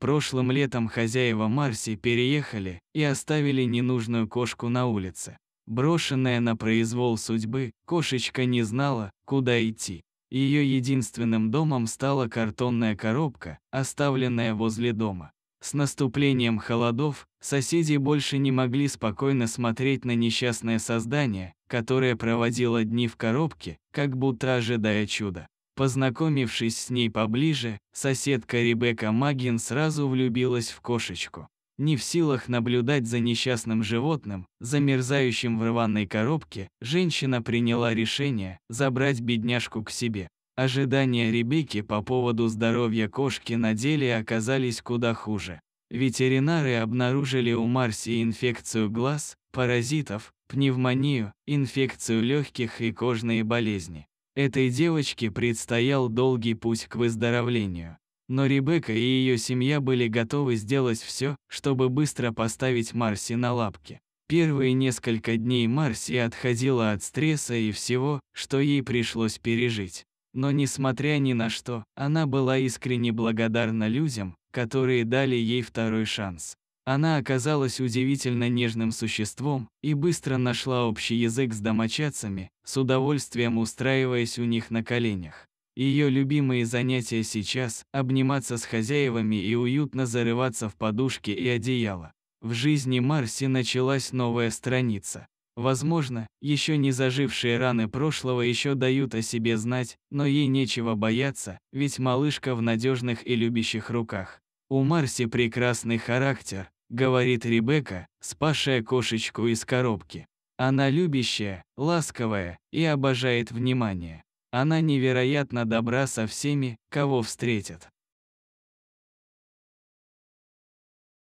Прошлым летом хозяева Марси переехали и оставили ненужную кошку на улице. Брошенная на произвол судьбы, кошечка не знала, куда идти. Ее единственным домом стала картонная коробка, оставленная возле дома. С наступлением холодов соседи больше не могли спокойно смотреть на несчастное создание, которое проводило дни в коробке, как будто ожидая чуда. Познакомившись с ней поближе, соседка Ребекка Магин сразу влюбилась в кошечку. Не в силах наблюдать за несчастным животным, замерзающим в рваной коробке, женщина приняла решение забрать бедняжку к себе. Ожидания Ребекки по поводу здоровья кошки на деле оказались куда хуже. Ветеринары обнаружили у Марси инфекцию глаз, паразитов, пневмонию, инфекцию легких и кожные болезни. Этой девочке предстоял долгий путь к выздоровлению. Но Ребекка и ее семья были готовы сделать все, чтобы быстро поставить Марси на лапки. Первые несколько дней Марси отходила от стресса и всего, что ей пришлось пережить. Но несмотря ни на что, она была искренне благодарна людям, которые дали ей второй шанс. Она оказалась удивительно нежным существом и быстро нашла общий язык с домочадцами, с удовольствием устраиваясь у них на коленях. Ее любимые занятия сейчас – обниматься с хозяевами и уютно зарываться в подушки и одеяло. В жизни Марси началась новая страница. Возможно, еще не зажившие раны прошлого еще дают о себе знать, но ей нечего бояться, ведь малышка в надежных и любящих руках. У Марси прекрасный характер, говорит Ребекка, спасшая кошечку из коробки. Она любящая, ласковая и обожает внимание. Она невероятно добра со всеми, кого встретит.